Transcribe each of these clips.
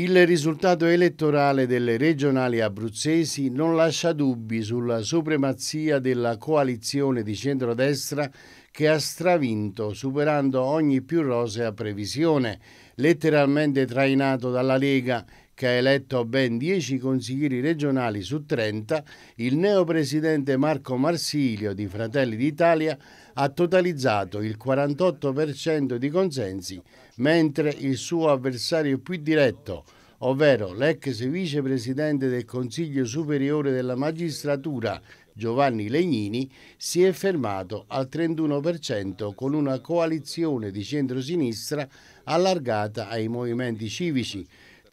Il risultato elettorale delle regionali abruzzesi non lascia dubbi sulla supremazia della coalizione di centrodestra che ha stravinto, superando ogni più rosea previsione, letteralmente trainato dalla Lega che ha eletto ben 10 consiglieri regionali su 30, il neopresidente Marco Marsilio di Fratelli d'Italia ha totalizzato il 48% di consensi, mentre il suo avversario più diretto, ovvero l'ex vicepresidente del Consiglio Superiore della Magistratura Giovanni Legnini, si è fermato al 31% con una coalizione di centrosinistra allargata ai movimenti civici,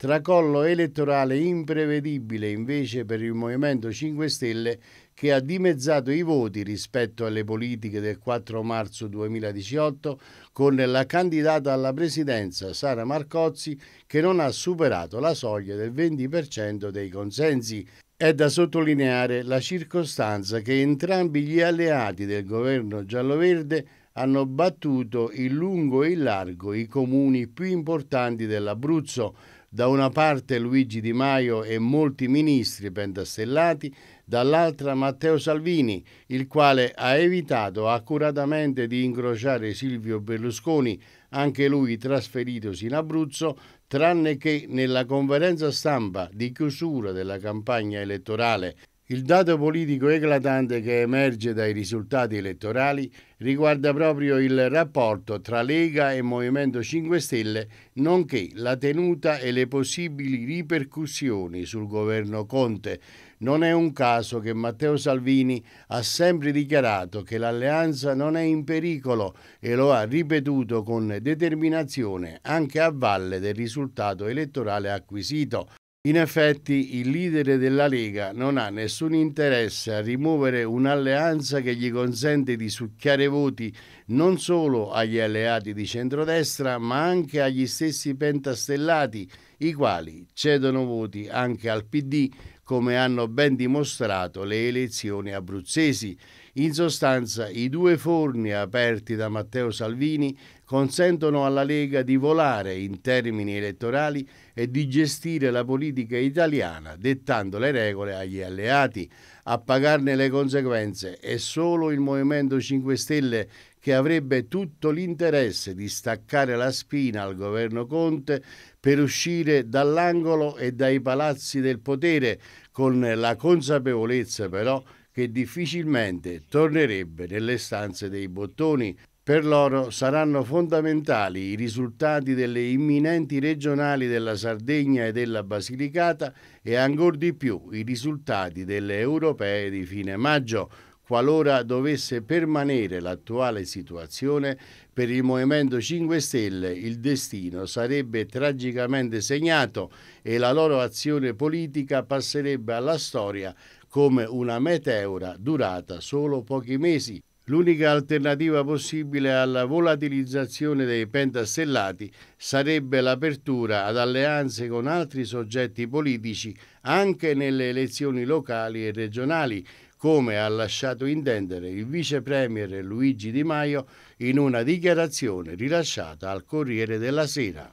Tracollo elettorale imprevedibile invece per il Movimento 5 Stelle che ha dimezzato i voti rispetto alle politiche del 4 marzo 2018 con la candidata alla presidenza Sara Marcozzi che non ha superato la soglia del 20% dei consensi. È da sottolineare la circostanza che entrambi gli alleati del governo giallo-verde hanno battuto in lungo e in largo i comuni più importanti dell'Abruzzo da una parte Luigi Di Maio e molti ministri pentastellati, dall'altra Matteo Salvini, il quale ha evitato accuratamente di incrociare Silvio Berlusconi, anche lui trasferitosi in Abruzzo, tranne che nella conferenza stampa di chiusura della campagna elettorale il dato politico eclatante che emerge dai risultati elettorali riguarda proprio il rapporto tra Lega e Movimento 5 Stelle, nonché la tenuta e le possibili ripercussioni sul governo Conte. Non è un caso che Matteo Salvini ha sempre dichiarato che l'alleanza non è in pericolo e lo ha ripetuto con determinazione anche a valle del risultato elettorale acquisito. In effetti il leader della Lega non ha nessun interesse a rimuovere un'alleanza che gli consente di succhiare voti non solo agli alleati di centrodestra ma anche agli stessi pentastellati, i quali cedono voti anche al PD come hanno ben dimostrato le elezioni abruzzesi. In sostanza, i due forni aperti da Matteo Salvini consentono alla Lega di volare in termini elettorali e di gestire la politica italiana, dettando le regole agli alleati a pagarne le conseguenze è solo il Movimento 5 Stelle che avrebbe tutto l'interesse di staccare la spina al governo Conte per uscire dall'angolo e dai palazzi del potere, con la consapevolezza però che difficilmente tornerebbe nelle stanze dei bottoni per loro saranno fondamentali i risultati delle imminenti regionali della Sardegna e della Basilicata e ancor di più i risultati delle europee di fine maggio, qualora dovesse permanere l'attuale situazione, per il Movimento 5 Stelle il destino sarebbe tragicamente segnato e la loro azione politica passerebbe alla storia come una meteora durata solo pochi mesi. L'unica alternativa possibile alla volatilizzazione dei pentastellati sarebbe l'apertura ad alleanze con altri soggetti politici anche nelle elezioni locali e regionali, come ha lasciato intendere il vice premier Luigi Di Maio in una dichiarazione rilasciata al Corriere della Sera.